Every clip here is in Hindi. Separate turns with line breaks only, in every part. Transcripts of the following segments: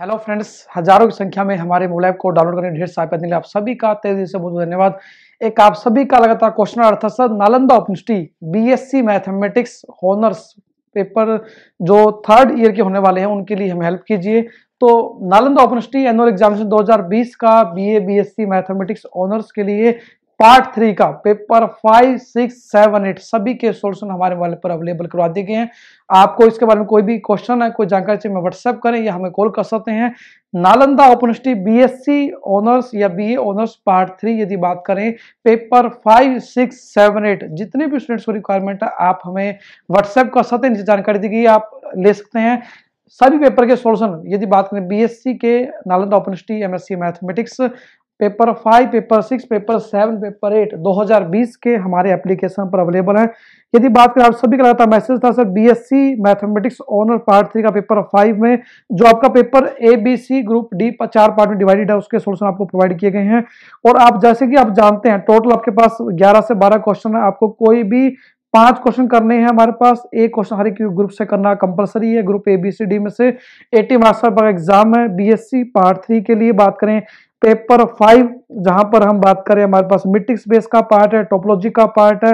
हेलो फ्रेंड्स हजारों की संख्या में हमारे मोबाइल को डाउनलोड करने ढेर सहायता पत्नी आप सभी का तेजी से बहुत बहुत धन्यवाद एक आप सभी का लगातार क्वेश्चन अर्थात sir Nalanda university BSc mathematics honours paper जो थर्ड ईयर के होने वाले हैं उनके लिए हमें हेल्प कीजिए तो नालंदा यूनिवर्सिटी एनुअल एग्जामिनेशन 2020 का बीए बीएससी मैथमेटिक्स ऑनर्स के लिए पार्ट थ्री का paper five six seven eight सभी के सोल्यूशन हमारे वाले पर अवेलेबल करवा दिए गए हैं आपको इसके बारे में कोई भी क्वेश्चन है कोई जानकारी चाहिए व्हाट्सएप करें या हमें कॉल कर सकते हैं नालंदा ओपन बीएससी ऑनर्स या बीए ऑनर्स पार्ट थ्री यदि बात करें paper five six seven eight जितने भी स्टूडेंट्स को रिक्वायरमेंट है आप हमें व्हाट्सएप कर सकते हैं नीचे जानकारी दी गई आप ले सकते हैं सभी पेपर के सोल्यूशन यदि बात करें बीएससी के Nalanda open university MSc mathematics paper five paper six paper seven paper eight 2020 के हमारे एप्लीकेशन पर अवेलेबल हैं यदि बात करें आप सभी का लगातार मैसेज था sir BSc mathematics honour part three का पेपर फाइव में जो आपका paper A B C group D पर चार पार्ट में डिवाइडेड है उसके सोल्यूशन आपको प्रोवाइड किए गए हैं और आप जैसे कि आप जानते हैं टोटल आपके पास ग्यारह से बारह क्वेश्चन है आपको कोई भी पांच क्वेश्चन करने हैं हमारे पास एक क्वेश्चन हर एक ग्रुप से करना कंपलसरी है group A B C D में से एटी मार्क्स पर एग्जाम है बीएससी पार्ट थ्री के लिए बात करें पेपर फाइव जहां पर हम बात करें हमारे पास मिट्टिक्स बेस का पार्ट है टोपोलॉजी का पार्ट है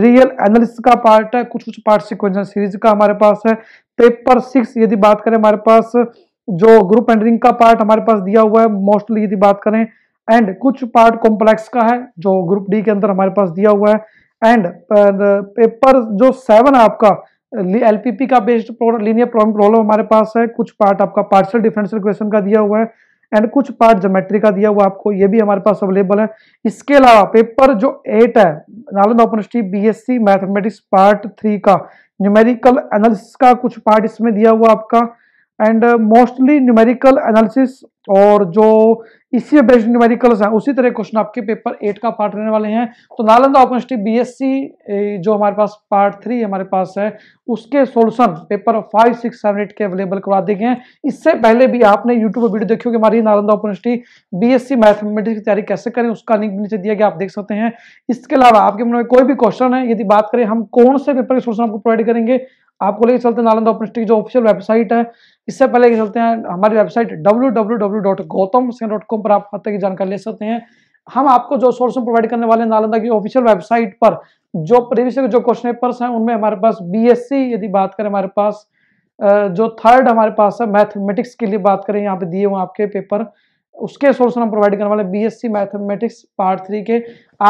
रियल एनालिसिस का पार्ट है कुछ कुछ पार्ट सिक्वेंशन सीरीज का हमारे पास है पेपर सिक्स यदि बात करें हमारे पास जो ग्रुप एंडरिंग का पार्ट हमारे पास दिया हुआ है मोस्टली यदि बात करें एंड कुछ पार्ट कॉम्प्लेक्स का है जो ग्रुप डी के अंदर हमारे पास दिया हुआ है एंड पेपर जो सेवन आपका एलपीपी का बेस्ड लिनियर प्रॉब्लम हमारे पास है कुछ पार्ट आपका पार्शियल डिफरेंशियल क्वेश्चन का दिया हुआ है एंड कुछ पार्ट जोमेट्री का दिया हुआ आपको ये भी हमारे पास अवेलेबल है इसके अलावा पेपर जो एट है Nalanda university BSc mathematics part three का न्यूमेरिकल एनालिसिस का कुछ पार्ट इसमें दिया हुआ आपका एंड मोस्टली न्यूमेरिकल एनालिसिस और जो इसी में बेस्ट न्यूमेरिकल्स हैं उसी तरह क्वेश्चन आपके पेपर एट का पार्ट रहने वाले हैं तो नालंदा ओपन स्टेट बीएससी जो हमारे पास पार्ट थ्री हमारे पास है उसके solution paper five six seven eight के अवेलेबल करवा दिए हैं इससे पहले भी आपने यूट्यूब पर वीडियो देखी होगी हमारी Nalanda open state B mathematics की तैयारी कैसे करें उसका लिंक नीचे दिया गया आप देख सकते हैं इसके अलावा आपके मन में कोई भी क्वेश्चन है यदि बात करें हम कौन से पेपर के सोल्यूशन आपको प्रोवाइड करेंगे आपको लेके चलते हैं नालंदा ओपन की जो ऑफिशियल वेबसाइट है इससे पहले चलते हैं हमारी website W W W dot Gautam Singh dot platform पर आप हर तरह की जानकारी ले सकते हैं हम आपको जो सोर्स प्रोवाइड करने वाले नालंदा की ऑफिशियल वेबसाइट पर जो प्रीवियस जो क्वेश्चन पेपर्स हैं उनमें हमारे पास बीएससी यदि बात करें हमारे पास जो थर्ड हमारे पास है मैथमेटिक्स के लिए बात करें यहाँ पे दिए हुए आपके पेपर उसके सोर्स हम प्रोवाइड करने वाले बीएससी मैथमेटिक्स पार्ट थ्री के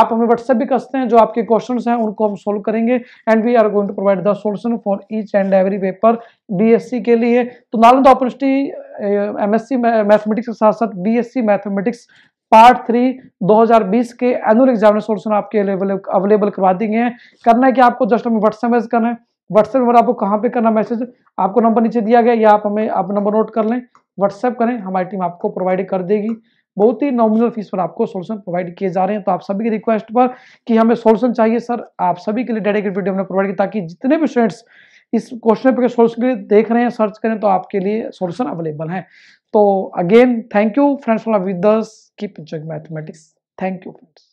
आप हमें व्हाट्सएप भी करते हैं जो आपके क्वेश्चन हैं उनको हम सोल्व करेंगे and we are going to provide the solution for each and every paper B के लिए तो नालंदा यूनिवर्सिटी एमएससी मैथमेटिक्स के साथ साथ बीएससी मैथमेटिक्स पार्ट थ्री 2020 के एनुअल एग्जाम सोल्यूशन आपके अवेलेबल करवा दिए हैं करना है कि आपको जस्ट हमें व्हाट्सएप मैसेज करना है व्हाट्सएप नंबर आपको कहाँ पे करना मैसेज आपको नंबर नीचे दिया गया या आप हमें आप नंबर नोट कर लें व्हाट्सएप करें हमारी टीम आपको प्रोवाइड कर देगी बहुत ही नॉमिनल फीस पर आपको सोल्यूशन प्रोवाइड किए जा रहे हैं तो आप सभी की रिक्वेस्ट पर कि हमें सोल्यूशन चाहिए सर आप सभी के लिए डेडिकेट वीडियो हमने प्रोवाइड किया ताकि जितने भी स्टूडेंट्स इस क्वेश्चन पेपर के सोल्यूशन के लिए देख रहे हैं सर्च करें तो आपके लिए सोल्यूशन अवेलेबल है तो again thank you friends for with keep jug mathematics thank you friends